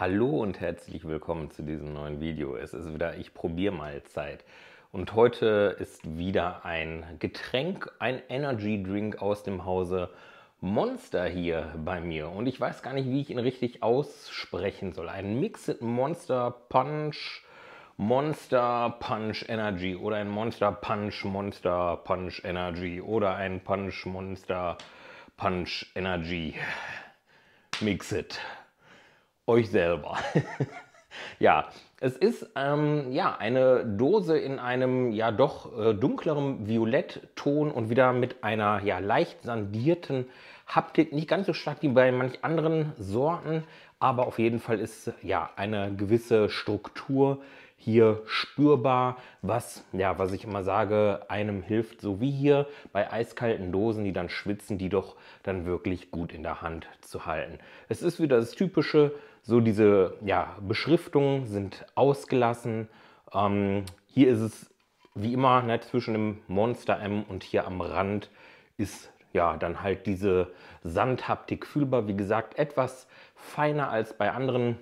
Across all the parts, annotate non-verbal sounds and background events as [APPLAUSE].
Hallo und herzlich willkommen zu diesem neuen Video. Es ist wieder Ich probier mal Zeit. Und heute ist wieder ein Getränk, ein Energy Drink aus dem Hause Monster hier bei mir. Und ich weiß gar nicht, wie ich ihn richtig aussprechen soll. Ein Mixed Monster Punch, Monster Punch Energy oder ein Monster Punch, Monster Punch Energy oder ein Punch Monster Punch Energy. Mixed euch selber. [LAUGHS] ja, es ist ähm, ja, eine Dose in einem ja doch äh, dunklerem Violettton und wieder mit einer ja, leicht sandierten Haptik. Nicht ganz so stark wie bei manch anderen Sorten, aber auf jeden Fall ist ja eine gewisse Struktur hier spürbar, was, ja, was ich immer sage, einem hilft, so wie hier bei eiskalten Dosen, die dann schwitzen, die doch dann wirklich gut in der Hand zu halten. Es ist wieder das Typische, so diese ja, Beschriftungen sind ausgelassen. Ähm, hier ist es wie immer ne, zwischen dem Monster M und hier am Rand ist ja dann halt diese Sandhaptik fühlbar. Wie gesagt, etwas feiner als bei anderen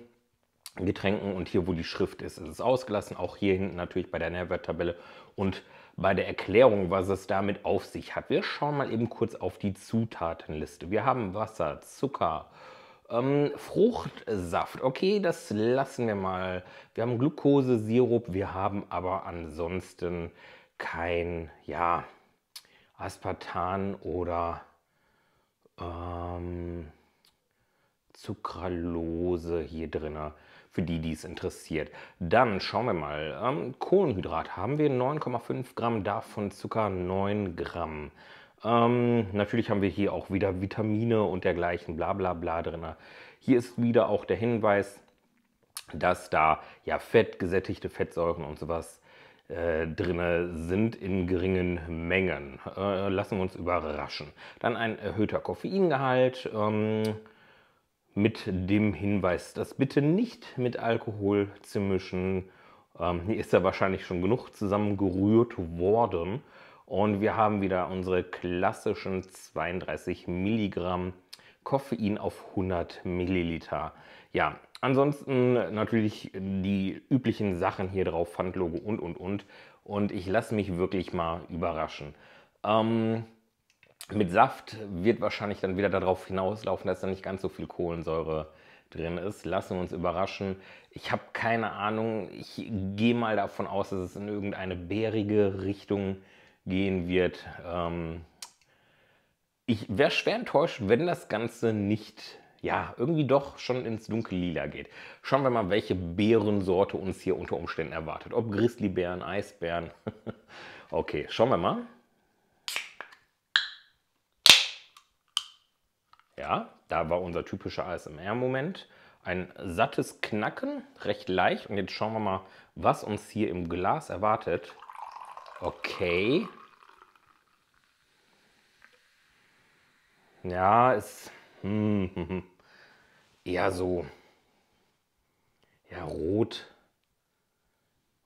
Getränken und hier, wo die Schrift ist, ist es ausgelassen. Auch hier hinten natürlich bei der Nährwerttabelle und bei der Erklärung, was es damit auf sich hat. Wir schauen mal eben kurz auf die Zutatenliste. Wir haben Wasser, Zucker, ähm, Fruchtsaft. Okay, das lassen wir mal. Wir haben Glukosesirup, wir haben aber ansonsten kein ja, Aspartan oder ähm, Sucralose hier drin, für die, die es interessiert. Dann schauen wir mal, ähm, Kohlenhydrat haben wir 9,5 Gramm, davon Zucker 9 Gramm. Ähm, natürlich haben wir hier auch wieder Vitamine und dergleichen, bla bla bla drin. Hier ist wieder auch der Hinweis, dass da ja Fett, gesättigte Fettsäuren und sowas äh, drin sind in geringen Mengen. Äh, lassen wir uns überraschen. Dann ein erhöhter Koffeingehalt. Ähm, mit dem Hinweis, das bitte nicht mit Alkohol zu mischen. Ähm, hier ist ja wahrscheinlich schon genug zusammengerührt worden. Und wir haben wieder unsere klassischen 32 Milligramm Koffein auf 100 Milliliter. Ja, ansonsten natürlich die üblichen Sachen hier drauf, Pfandlogo und, und, und. Und ich lasse mich wirklich mal überraschen. Ähm, mit Saft wird wahrscheinlich dann wieder darauf hinauslaufen, dass da nicht ganz so viel Kohlensäure drin ist. Lassen wir uns überraschen. Ich habe keine Ahnung. Ich gehe mal davon aus, dass es in irgendeine bärige Richtung gehen wird. Ähm ich wäre schwer enttäuscht, wenn das Ganze nicht, ja, irgendwie doch schon ins dunkle Lila geht. Schauen wir mal, welche Beerensorte uns hier unter Umständen erwartet. Ob Grizzlybären, Eisbären. [LAUGHS] okay, schauen wir mal. Ja, da war unser typischer ASMR-Moment. Ein sattes Knacken, recht leicht. Und jetzt schauen wir mal, was uns hier im Glas erwartet. Okay. Ja, ist hm, [LAUGHS] eher so ja, rot,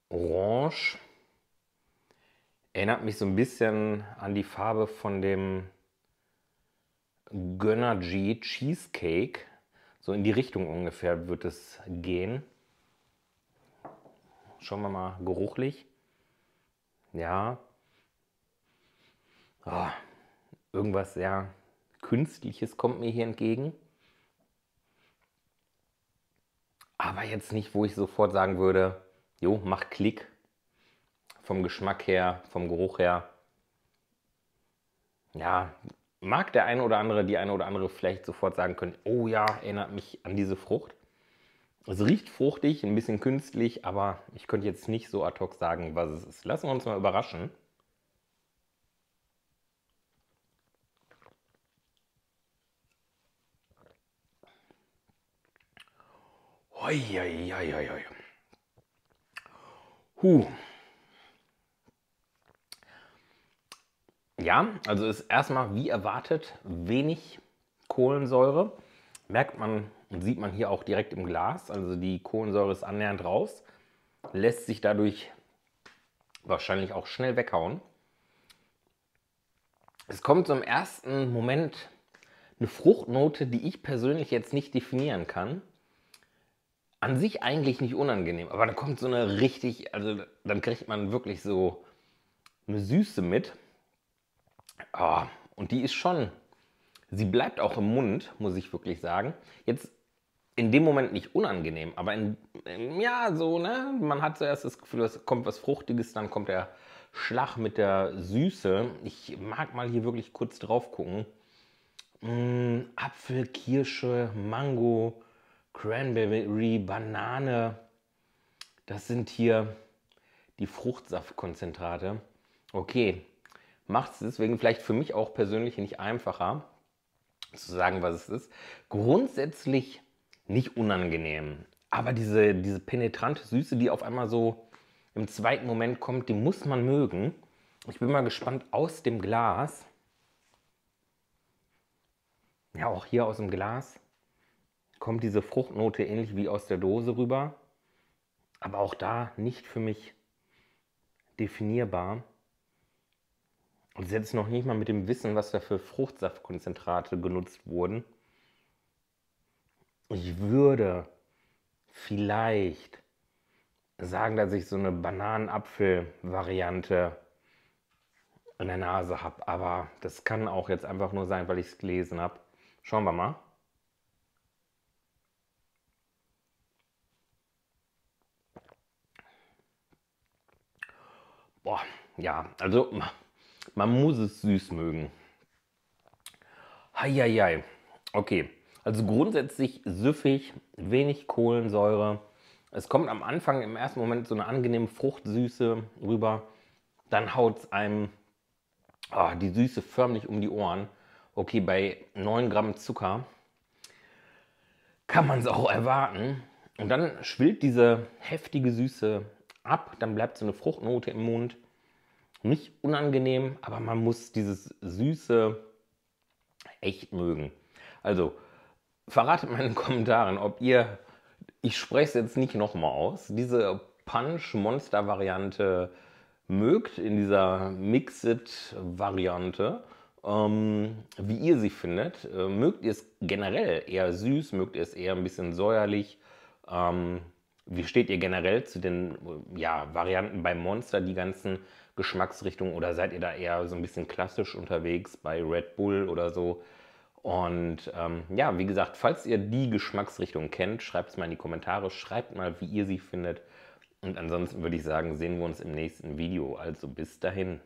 orange. Erinnert mich so ein bisschen an die Farbe von dem Gönner G Cheesecake. So in die Richtung ungefähr wird es gehen. Schauen wir mal geruchlich. Ja. Oh, irgendwas sehr Künstliches kommt mir hier entgegen. Aber jetzt nicht, wo ich sofort sagen würde, jo, mach Klick. Vom Geschmack her, vom Geruch her. Ja, mag der eine oder andere, die eine oder andere vielleicht sofort sagen können, oh ja, erinnert mich an diese Frucht. Es riecht fruchtig, ein bisschen künstlich, aber ich könnte jetzt nicht so ad hoc sagen, was es ist. Lassen wir uns mal überraschen. Hoi, hoi, hoi, hoi. Huh. Ja, also ist erstmal wie erwartet wenig Kohlensäure. Merkt man und sieht man hier auch direkt im Glas. Also die Kohlensäure ist annähernd raus. Lässt sich dadurch wahrscheinlich auch schnell weghauen. Es kommt zum ersten Moment eine Fruchtnote, die ich persönlich jetzt nicht definieren kann. An sich eigentlich nicht unangenehm, aber dann kommt so eine richtig, also dann kriegt man wirklich so eine Süße mit. Ah, und die ist schon, sie bleibt auch im Mund, muss ich wirklich sagen. Jetzt in dem Moment nicht unangenehm, aber in, ja, so, ne? Man hat zuerst das Gefühl, es kommt was Fruchtiges, dann kommt der Schlag mit der Süße. Ich mag mal hier wirklich kurz drauf gucken. Mm, Apfel, Kirsche, Mango, Cranberry, Banane. Das sind hier die Fruchtsaftkonzentrate. Okay, macht es deswegen vielleicht für mich auch persönlich nicht einfacher, zu sagen, was es ist. Grundsätzlich nicht unangenehm. Aber diese, diese penetrante Süße, die auf einmal so im zweiten Moment kommt, die muss man mögen. Ich bin mal gespannt aus dem Glas. Ja, auch hier aus dem Glas kommt diese Fruchtnote ähnlich wie aus der Dose rüber. Aber auch da nicht für mich definierbar. Und selbst noch nicht mal mit dem Wissen, was da für Fruchtsaftkonzentrate genutzt wurden. Ich würde vielleicht sagen, dass ich so eine Bananenapfel-Variante in der Nase habe. Aber das kann auch jetzt einfach nur sein, weil ich es gelesen habe. Schauen wir mal. Boah, ja, also man muss es süß mögen. Heieiei. Okay, also grundsätzlich süffig, wenig Kohlensäure. Es kommt am Anfang im ersten Moment so eine angenehme Fruchtsüße rüber. Dann haut es einem oh, die Süße förmlich um die Ohren. Okay, bei 9 Gramm Zucker kann man es auch erwarten. Und dann schwillt diese heftige Süße ab, dann bleibt so eine Fruchtnote im Mund nicht unangenehm, aber man muss dieses Süße echt mögen. Also verratet mal in den [LAUGHS] Kommentaren, ob ihr, ich spreche es jetzt nicht nochmal aus, diese Punch-Monster-Variante mögt, in dieser Mixed-Variante, ähm, wie ihr sie findet. Äh, mögt ihr es generell eher süß, mögt ihr es eher ein bisschen säuerlich? Ähm, wie steht ihr generell zu den äh, ja, Varianten bei Monster, die ganzen Geschmacksrichtung oder seid ihr da eher so ein bisschen klassisch unterwegs bei Red Bull oder so? Und ähm, ja, wie gesagt, falls ihr die Geschmacksrichtung kennt, schreibt es mal in die Kommentare, schreibt mal, wie ihr sie findet. Und ansonsten würde ich sagen, sehen wir uns im nächsten Video. Also bis dahin.